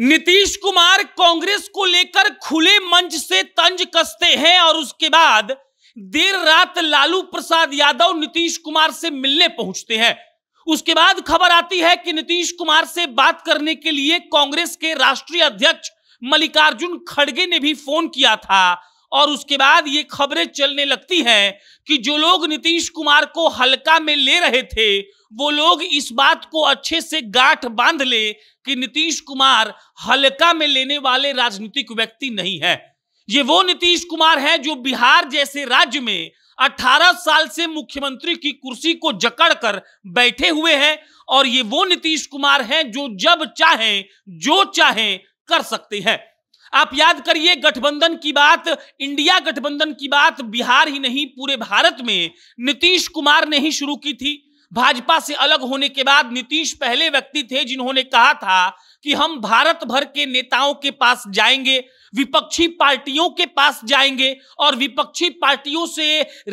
नीतीश कुमार कांग्रेस को लेकर खुले मंच से तंज कसते हैं और उसके बाद देर रात लालू प्रसाद यादव नीतीश कुमार से मिलने पहुंचते हैं उसके बाद खबर आती है कि नीतीश कुमार से बात करने के लिए कांग्रेस के राष्ट्रीय अध्यक्ष मल्लिकार्जुन खड़गे ने भी फोन किया था और उसके बाद ये खबरें चलने लगती हैं कि जो लोग नीतीश कुमार को हल्का में ले रहे थे वो लोग इस बात को अच्छे से गांठ बांध ले कि नीतीश कुमार हल्का में लेने वाले राजनीतिक व्यक्ति नहीं है ये वो नीतीश कुमार हैं जो बिहार जैसे राज्य में 18 साल से मुख्यमंत्री की कुर्सी को जकड़कर बैठे हुए हैं और ये वो नीतीश कुमार हैं जो जब चाहें जो चाहें कर सकते हैं आप याद करिए गठबंधन की बात इंडिया गठबंधन की बात बिहार ही नहीं पूरे भारत में नीतीश कुमार ने ही शुरू की थी भाजपा से अलग होने के बाद नीतीश पहले व्यक्ति थे जिन्होंने कहा था कि हम भारत भर के नेताओं के पास जाएंगे विपक्षी पार्टियों के पास जाएंगे और विपक्षी पार्टियों से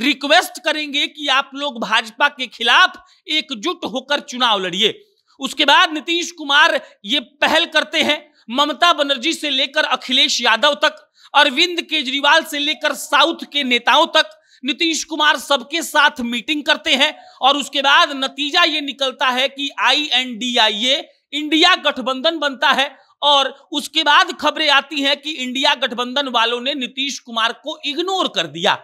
रिक्वेस्ट करेंगे कि आप लोग भाजपा के खिलाफ एकजुट होकर चुनाव लड़िए उसके बाद नीतीश कुमार ये पहल करते हैं ममता बनर्जी से लेकर अखिलेश यादव तक अरविंद केजरीवाल से लेकर साउथ के नेताओं तक नीतीश कुमार सबके साथ मीटिंग करते हैं और उसके बाद नतीजा ये निकलता है कि I N D I A India गठबंधन बनता है और उसके बाद खबरें आती हैं कि इंडिया गठबंधन वालों ने नीतीश कुमार को इग्नोर कर दिया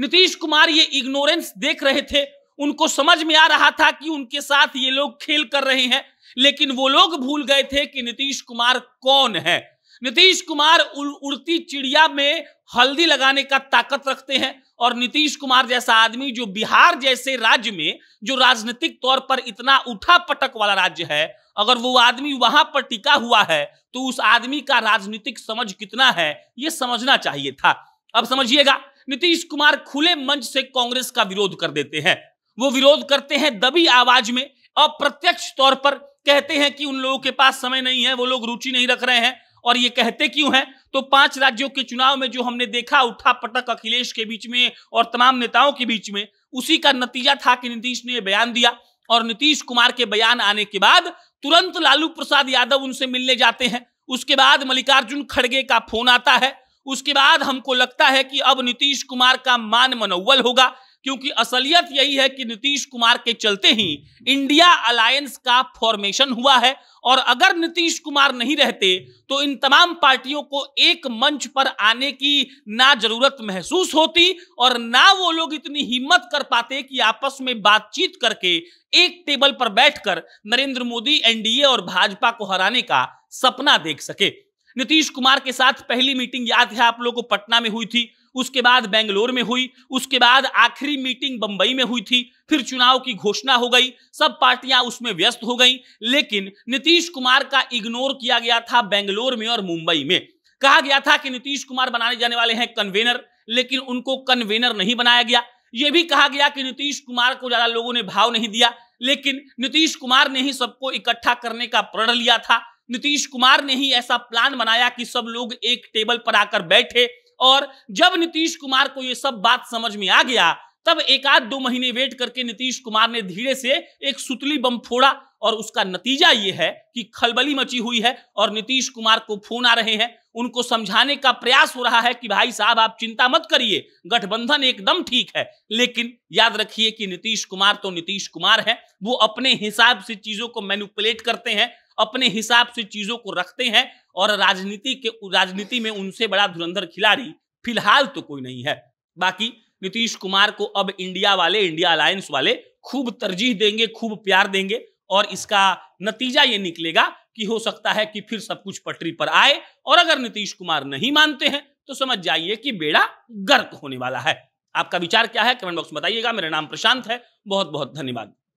नीतीश कुमार ये इग्नोरेंस देख रहे थे उनको समझ में आ रहा था कि उनके साथ ये लोग खेल कर रहे हैं लेकिन वो लोग भूल गए थे कि नीतीश कुमार कौन है नीतीश कुमार उड़ती चिड़िया में हल्दी लगाने का ताकत रखते हैं और नीतीश कुमार जैसा आदमी जो बिहार जैसे राज्य में जो राजनीतिक तौर पर इतना उठा पटक वाला राज्य है अगर वो आदमी वहां पर टिका हुआ है तो उस आदमी का राजनीतिक समझ कितना है ये समझना चाहिए था अब समझिएगा नीतीश कुमार खुले मंच से कांग्रेस का विरोध कर देते हैं वो विरोध करते हैं दबी आवाज में अप्रत्यक्ष तौर पर कहते हैं कि उन लोगों के पास समय नहीं है वो लोग रुचि नहीं रख रहे हैं और ये कहते क्यों हैं तो पांच राज्यों के चुनाव में जो हमने देखा उठा पटक अखिलेश के बीच में और तमाम नेताओं के बीच में उसी का नतीजा था कि नीतीश ने बयान दिया और नीतीश कुमार के बयान आने के बाद तुरंत लालू प्रसाद यादव उनसे मिलने जाते हैं उसके बाद मल्लिकार्जुन खड़गे का फोन आता है उसके बाद हमको लगता है कि अब नीतीश कुमार का मान मनोवल होगा क्योंकि असलियत यही है कि नीतीश कुमार के चलते ही इंडिया अलायंस का फॉर्मेशन हुआ है और अगर नीतीश कुमार नहीं रहते तो इन तमाम पार्टियों को एक मंच पर आने की ना जरूरत महसूस होती और ना वो लोग इतनी हिम्मत कर पाते कि आपस में बातचीत करके एक टेबल पर बैठकर नरेंद्र मोदी एनडीए और भाजपा को हराने का सपना देख सके नीतीश कुमार के साथ पहली मीटिंग याद है आप लोगों को पटना में हुई थी उसके बाद बेंगलोर में हुई उसके बाद आखिरी मीटिंग बंबई में हुई थी फिर चुनाव की घोषणा हो गई सब पार्टियां उसमें व्यस्त हो गई लेकिन नीतीश कुमार का इग्नोर किया गया था बेंगलोर में और मुंबई में कहा गया था कि नीतीश कुमार बनाने जाने वाले हैं कन्वेनर लेकिन उनको कन्वेनर नहीं बनाया गया यह भी कहा गया कि नीतीश कुमार को ज्यादा लोगों ने भाव नहीं दिया लेकिन नीतीश कुमार ने ही सबको इकट्ठा करने का प्रण लिया था नीतीश कुमार ने ही ऐसा प्लान बनाया कि सब लोग एक टेबल पर आकर बैठे और जब नीतीश कुमार को ये सब बात समझ में आ गया तब एक आध दो महीने वेट करके नीतीश कुमार ने धीरे से एक सुतली बम फोड़ा और उसका नतीजा ये है कि खलबली मची हुई है और नीतीश कुमार को फोन आ रहे हैं उनको समझाने का प्रयास हो रहा है कि भाई साहब आप चिंता मत करिए गठबंधन एकदम ठीक है लेकिन याद रखिए कि नीतीश कुमार तो नीतीश कुमार है वो अपने हिसाब से चीजों को मैनुपुलेट करते हैं अपने हिसाब से चीजों को रखते हैं और राजनीति के राजनीति में उनसे बड़ा धुरंधर खिलाड़ी फिलहाल तो कोई नहीं है बाकी नीतीश कुमार को अब इंडिया वाले इंडिया अलायंस वाले खूब तरजीह देंगे खूब प्यार देंगे और इसका नतीजा ये निकलेगा कि हो सकता है कि फिर सब कुछ पटरी पर आए और अगर नीतीश कुमार नहीं मानते हैं तो समझ जाइए कि बेड़ा गर्क होने वाला है आपका विचार क्या है कमेंट बॉक्स में बताइएगा मेरा नाम प्रशांत है बहुत बहुत धन्यवाद